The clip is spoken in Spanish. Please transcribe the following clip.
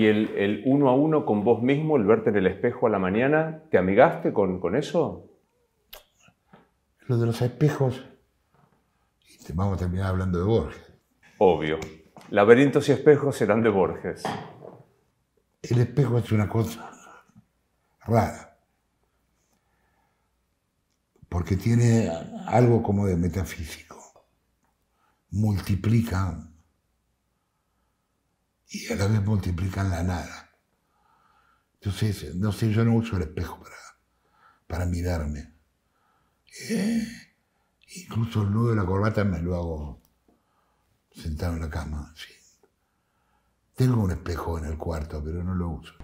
y el, uno a uno con vos mismo, el verte en el espejo a la mañana, ¿te amigaste con, con eso? Lo de los espejos. Te vamos a terminar hablando de Borges. Obvio. Laberintos y espejos serán de Borges. El espejo es una cosa rara. Porque tiene algo como de metafísico. Multiplica y a la vez multiplican la nada. Entonces, eh, no sé, yo no uso el espejo para, para mirarme. Eh, incluso el nudo de la corbata me lo hago sentado en la cama. Tengo un espejo en el cuarto, pero no lo uso.